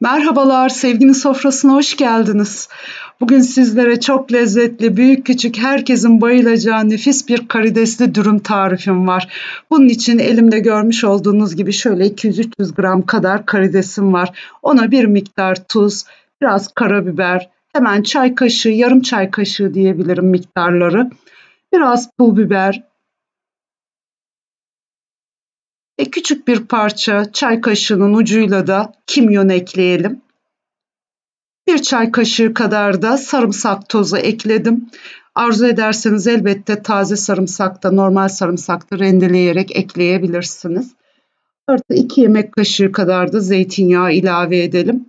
Merhabalar, sevginin sofrasına hoş geldiniz. Bugün sizlere çok lezzetli, büyük küçük herkesin bayılacağı nefis bir karidesli dürüm tarifim var. Bunun için elimde görmüş olduğunuz gibi şöyle 200-300 gram kadar karidesim var. Ona bir miktar tuz, biraz karabiber, hemen çay kaşığı, yarım çay kaşığı diyebilirim miktarları. Biraz pul biber, ve küçük bir parça çay kaşığının ucuyla da kimyon ekleyelim. Bir çay kaşığı kadar da sarımsak tozu ekledim. Arzu ederseniz elbette taze sarımsak da normal sarımsak da rendeleyerek ekleyebilirsiniz. Artı 2 yemek kaşığı kadar da zeytinyağı ilave edelim.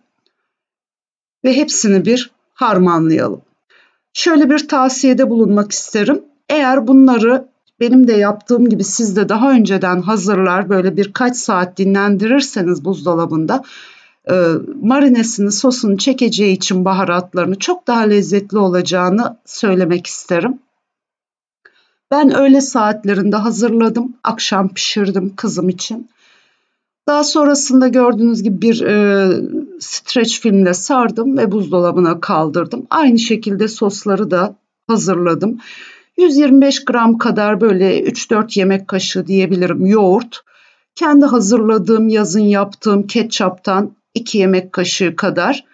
Ve hepsini bir harmanlayalım. Şöyle bir tavsiyede bulunmak isterim. Eğer bunları benim de yaptığım gibi siz de daha önceden hazırlar böyle birkaç saat dinlendirirseniz buzdolabında e, marinesini sosunu çekeceği için baharatlarını çok daha lezzetli olacağını söylemek isterim. Ben öğle saatlerinde hazırladım. Akşam pişirdim kızım için. Daha sonrasında gördüğünüz gibi bir e, streç filmle sardım ve buzdolabına kaldırdım. Aynı şekilde sosları da hazırladım. 125 gram kadar böyle 3-4 yemek kaşığı diyebilirim yoğurt. Kendi hazırladığım yazın yaptığım ketçaptan 2 yemek kaşığı kadar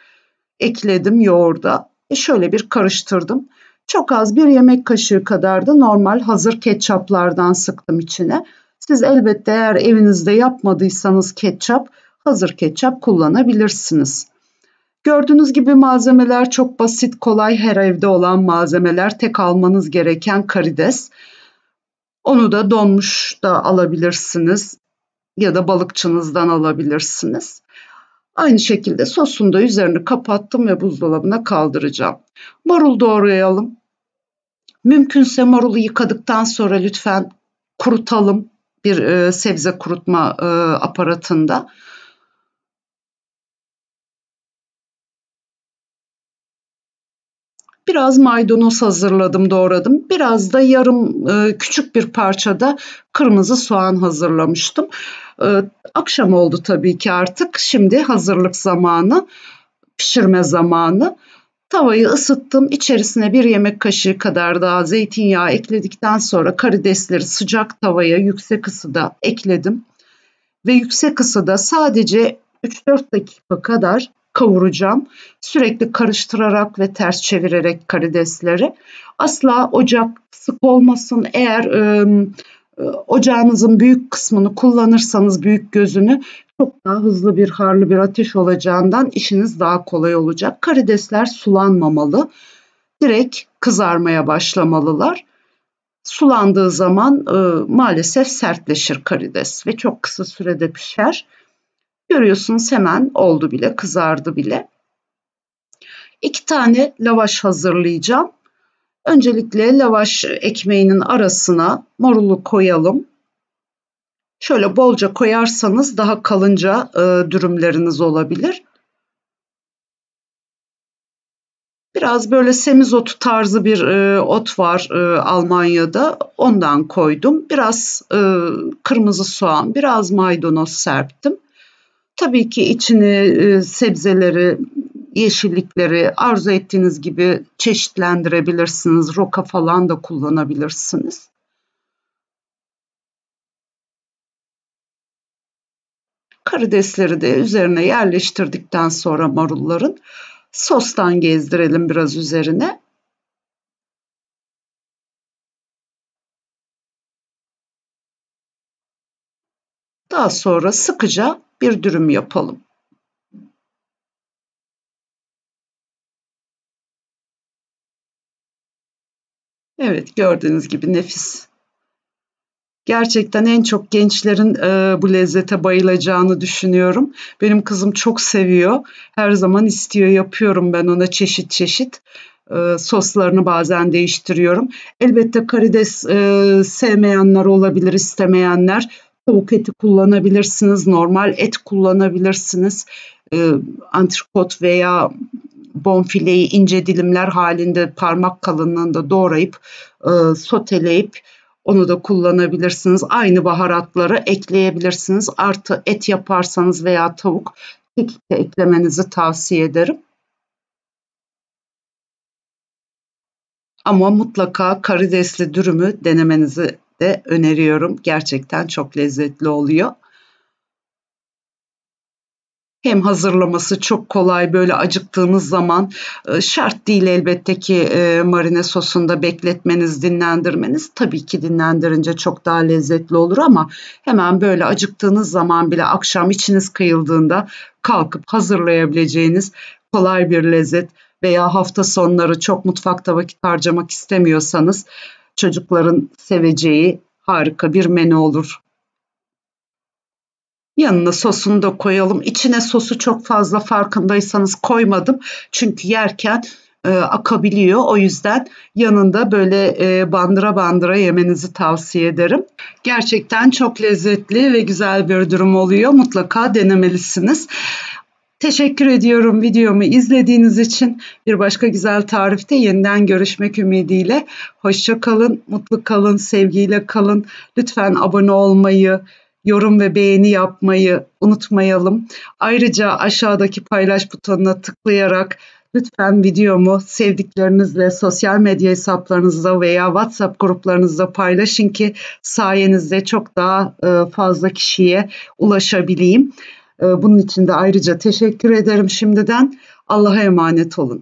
ekledim yoğurda. E şöyle bir karıştırdım. Çok az bir yemek kaşığı kadar da normal hazır ketçaplardan sıktım içine. Siz elbette eğer evinizde yapmadıysanız ketçap, hazır ketçap kullanabilirsiniz. Gördüğünüz gibi malzemeler çok basit, kolay her evde olan malzemeler. Tek almanız gereken karides. Onu da donmuş da alabilirsiniz ya da balıkçınızdan alabilirsiniz. Aynı şekilde sosunu da üzerini kapattım ve buzdolabına kaldıracağım. Marul doğrayalım. Mümkünse marulu yıkadıktan sonra lütfen kurutalım bir e, sebze kurutma e, aparatında. Biraz maydanoz hazırladım doğradım. Biraz da yarım e, küçük bir parçada kırmızı soğan hazırlamıştım. E, akşam oldu tabii ki artık. Şimdi hazırlık zamanı, pişirme zamanı. Tavayı ısıttım. İçerisine bir yemek kaşığı kadar daha zeytinyağı ekledikten sonra karidesleri sıcak tavaya yüksek ısıda ekledim. Ve yüksek ısıda sadece 3-4 dakika kadar kavuracağım. Sürekli karıştırarak ve ters çevirerek karidesleri. Asla ocak sık olmasın. Eğer e, ocağınızın büyük kısmını kullanırsanız büyük gözünü çok daha hızlı bir harlı bir ateş olacağından işiniz daha kolay olacak. Karidesler sulanmamalı. Direkt kızarmaya başlamalılar. Sulandığı zaman e, maalesef sertleşir karides ve çok kısa sürede pişer. Görüyorsunuz hemen oldu bile, kızardı bile. İki tane lavaş hazırlayacağım. Öncelikle lavaş ekmeğinin arasına morulu koyalım. Şöyle bolca koyarsanız daha kalınca e, dürümleriniz olabilir. Biraz böyle semizotu tarzı bir e, ot var e, Almanya'da. Ondan koydum. Biraz e, kırmızı soğan, biraz maydanoz serptim. Tabii ki içini e, sebzeleri, yeşillikleri arzu ettiğiniz gibi çeşitlendirebilirsiniz. Roka falan da kullanabilirsiniz. Karidesleri de üzerine yerleştirdikten sonra marulların sostan gezdirelim biraz üzerine. Daha sonra sıkıca bir dürüm yapalım. Evet gördüğünüz gibi nefis. Gerçekten en çok gençlerin e, bu lezzete bayılacağını düşünüyorum. Benim kızım çok seviyor. Her zaman istiyor yapıyorum ben ona çeşit çeşit. E, soslarını bazen değiştiriyorum. Elbette karides e, sevmeyenler olabilir, istemeyenler. Tavuk eti kullanabilirsiniz, normal et kullanabilirsiniz. E, antrikot veya bonfileyi ince dilimler halinde parmak kalınlığında doğrayıp e, soteleyip onu da kullanabilirsiniz. Aynı baharatları ekleyebilirsiniz. Artı et yaparsanız veya tavuk kekik de eklemenizi tavsiye ederim. Ama mutlaka karidesli dürümü denemenizi de öneriyorum. Gerçekten çok lezzetli oluyor. Hem hazırlaması çok kolay böyle acıktığınız zaman e, şart değil elbette ki e, marine sosunda bekletmeniz, dinlendirmeniz. Tabii ki dinlendirince çok daha lezzetli olur ama hemen böyle acıktığınız zaman bile akşam içiniz kıyıldığında kalkıp hazırlayabileceğiniz kolay bir lezzet veya hafta sonları çok mutfakta vakit harcamak istemiyorsanız çocukların seveceği harika bir menü olur. Yanına sosunu da koyalım. İçine sosu çok fazla farkındaysanız koymadım. Çünkü yerken e, akabiliyor. O yüzden yanında böyle e, bandıra bandıra yemenizi tavsiye ederim. Gerçekten çok lezzetli ve güzel bir durum oluyor. Mutlaka denemelisiniz. Teşekkür ediyorum videomu izlediğiniz için. Bir başka güzel tarifte yeniden görüşmek ümidiyle. Hoşça kalın, mutlu kalın, sevgiyle kalın. Lütfen abone olmayı, yorum ve beğeni yapmayı unutmayalım. Ayrıca aşağıdaki paylaş butonuna tıklayarak lütfen videomu sevdiklerinizle sosyal medya hesaplarınızda veya WhatsApp gruplarınızda paylaşın ki sayenizde çok daha e, fazla kişiye ulaşabileyim. Ee, bunun için de ayrıca teşekkür ederim şimdiden. Allah'a emanet olun.